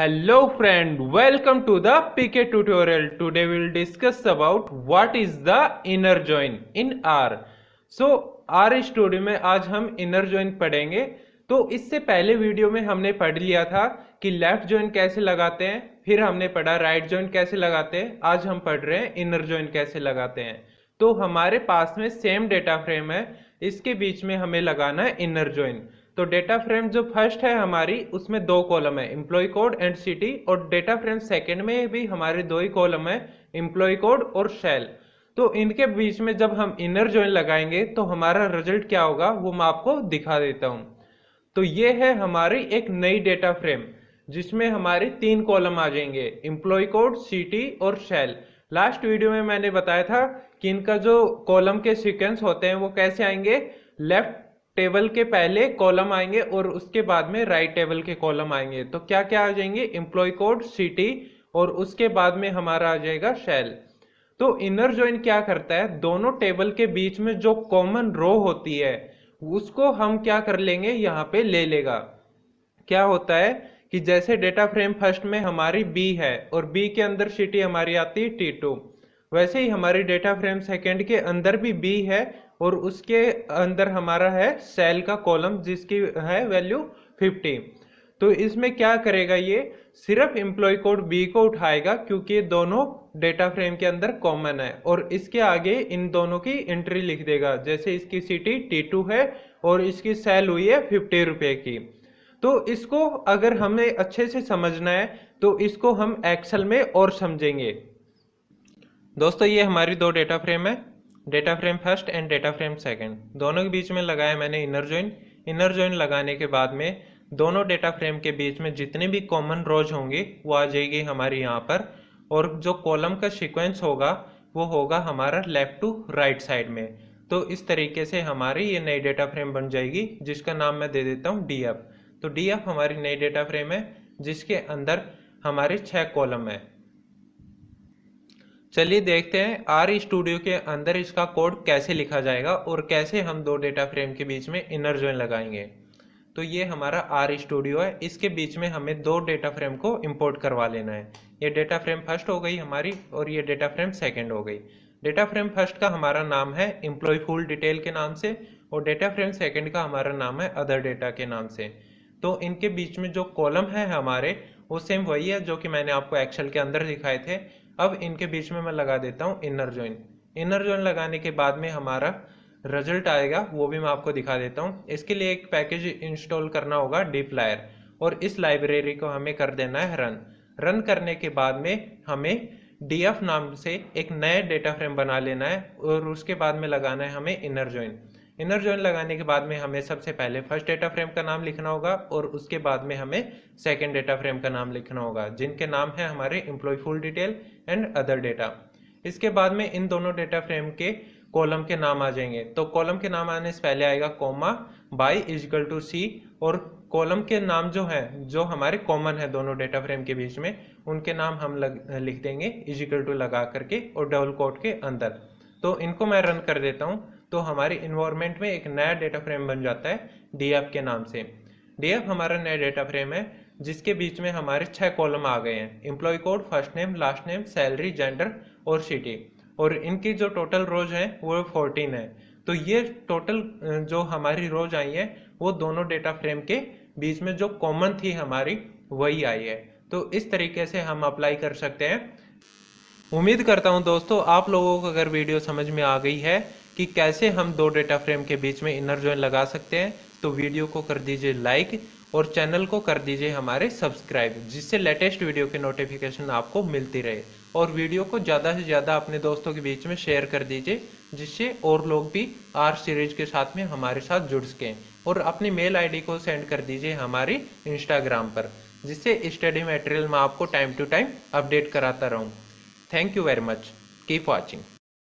Hello friend, welcome to the PK tutorial. Today we'll discuss about what is the inner join in R. So R studio में आज हम inner join पढ़ेंगे तो इससे पहले video में हमने पढ़ लिया था कि लेफ्ट ज्वाइन कैसे लगाते हैं फिर हमने पढ़ा राइट right ज्वाइन कैसे लगाते हैं आज हम पढ़ रहे हैं इनर ज्वाइन कैसे लगाते हैं तो हमारे पास में सेम डेटा फ्रेम है इसके बीच में हमें लगाना है इनर ज्वाइन तो डेटा फ्रेम जो फर्स्ट है हमारी उसमें दो कॉलम है एम्प्लॉय कोड एंड सिटी और डेटा फ्रेम सेकेंड में भी हमारे दो ही कॉलम है एम्प्लॉय कोड और शेल तो इनके बीच में जब हम इनर ज्वाइन लगाएंगे तो हमारा रिजल्ट क्या होगा वो मैं आपको दिखा देता हूँ तो ये है हमारी एक नई डेटा फ्रेम जिसमें हमारे तीन कॉलम आ जाएंगे एम्प्लॉय कोड सिटी और शेल लास्ट वीडियो में मैंने बताया था कि इनका जो कॉलम के सीक्वेंस होते हैं वो कैसे आएंगे लेफ्ट टेबल के पहले कॉलम आएंगे और उसके बाद में राइट टेबल के कॉलम आएंगे तो क्या क्या आ जाएंगे एम्प्लॉय कोड सिटी और उसके बाद में हमारा आ जाएगा शेल तो इनर ज्वाइन क्या करता है दोनों टेबल के बीच में जो कॉमन रो होती है उसको हम क्या कर लेंगे यहाँ पे ले लेगा क्या होता है कि जैसे डेटा फ्रेम फर्स्ट में हमारी बी है और बी के अंदर सिटी हमारी आती है टी टू वैसे ही हमारी डेटा फ्रेम सेकेंड के अंदर भी बी है और उसके अंदर हमारा है सेल का कॉलम जिसकी है वैल्यू 50 तो इसमें क्या करेगा ये सिर्फ एम्प्लॉय कोड बी को उठाएगा क्योंकि दोनों डेटा फ्रेम के अंदर कॉमन है और इसके आगे इन दोनों की एंट्री लिख देगा जैसे इसकी सिटी टी टू है और इसकी सेल हुई है फिफ्टी रुपये की तो इसको अगर हमें अच्छे से समझना है तो इसको हम एक्सेल में और समझेंगे दोस्तों ये हमारी दो डेटा फ्रेम है data frame first and data frame second दोनों के बीच में लगाया मैंने इनर ज्वाइन इनर ज्वाइन लगाने के बाद में दोनों डेटा फ्रेम के बीच में जितने भी कॉमन रोज होंगे वो आ जाएगी हमारी यहाँ पर और जो कॉलम का सिक्वेंस होगा वो होगा हमारा लेफ्ट टू राइट साइड में तो इस तरीके से हमारी ये नई डेटा फ्रेम बन जाएगी जिसका नाम मैं दे देता हूँ डी तो डी हमारी नई डेटा फ्रेम है जिसके अंदर हमारे छः कॉलम है चलिए देखते हैं आर स्टूडियो के अंदर इसका कोड कैसे लिखा जाएगा और कैसे हम दो डेटा फ्रेम के बीच में इनर ज्वाइन लगाएंगे तो ये हमारा आर स्टूडियो है इसके बीच में हमें दो डेटा फ्रेम को इंपोर्ट करवा लेना है ये डेटा फ्रेम फर्स्ट हो गई हमारी और ये डेटा फ्रेम सेकेंड हो गई डेटा फ्रेम फर्स्ट का हमारा नाम है एम्प्लॉय फुल डिटेल के नाम से और डेटा फ्रेम सेकेंड का हमारा नाम है अदर डेटा के नाम से तो इनके बीच में जो कॉलम है हमारे वो सेम वही है जो कि मैंने आपको एक्सेल के अंदर दिखाए थे अब इनके बीच में मैं लगा देता हूँ इनर ज्वाइन इनर ज्वाइन लगाने के बाद में हमारा रिजल्ट आएगा वो भी मैं आपको दिखा देता हूँ इसके लिए एक पैकेज इंस्टॉल करना होगा डीप लायर और इस लाइब्रेरी को हमें कर देना है रन रन करने के बाद में हमें डी एफ नाम से एक नए डेटा फ्रेम बना लेना है और उसके बाद में लगाना है हमें इनर ज्वाइन इनर ज्वाइन लगाने के बाद में हमें सबसे पहले फर्स्ट डेटा फ्रेम का नाम लिखना होगा और उसके बाद में हमें सेकेंड डेटा फ्रेम का नाम लिखना होगा जिनके नाम है हमारे employ full detail and other data इसके बाद में इन दोनों डेटा फ्रेम के कॉलम के नाम आ जाएंगे तो कॉलम के नाम आने से पहले आएगा comma by is equal to C और कॉलम के नाम जो हैं जो हमारे कॉमन है दोनों डेटा फ्रेम के बीच में उनके नाम हम लग, लिख देंगे इजिकल टू लगा करके और डबल कोट के अंदर तो इनको मैं रन कर देता हूँ तो हमारे इन्वायरमेंट में एक नया डेटा फ्रेम बन जाता है डी के नाम से डी हमारा नया डेटा फ्रेम है जिसके बीच में हमारे छः कॉलम आ गए हैं employ code first name last name salary gender और सिटी और इनकी जो टोटल रोज हैं वो फोर्टीन है तो ये टोटल जो हमारी रोज आई है वो दोनों डेटा फ्रेम के बीच में जो कॉमन थी हमारी वही आई है तो इस तरीके से हम अप्लाई कर सकते हैं उम्मीद करता हूँ दोस्तों आप लोगों को अगर वीडियो समझ में आ गई है कि कैसे हम दो डेटा फ्रेम के बीच में इनर ज्वाइन लगा सकते हैं तो वीडियो को कर दीजिए लाइक और चैनल को कर दीजिए हमारे सब्सक्राइब जिससे लेटेस्ट वीडियो के नोटिफिकेशन आपको मिलती रहे और वीडियो को ज़्यादा से ज़्यादा अपने दोस्तों के बीच में शेयर कर दीजिए जिससे और लोग भी आर सीरीज के साथ में हमारे साथ जुड़ सकें और अपनी मेल आईडी को सेंड कर दीजिए हमारी इंस्टाग्राम पर जिससे स्टडी मटेरियल मैं आपको टाइम टू टाइम अपडेट कराता रहूँ thank you very much keep watching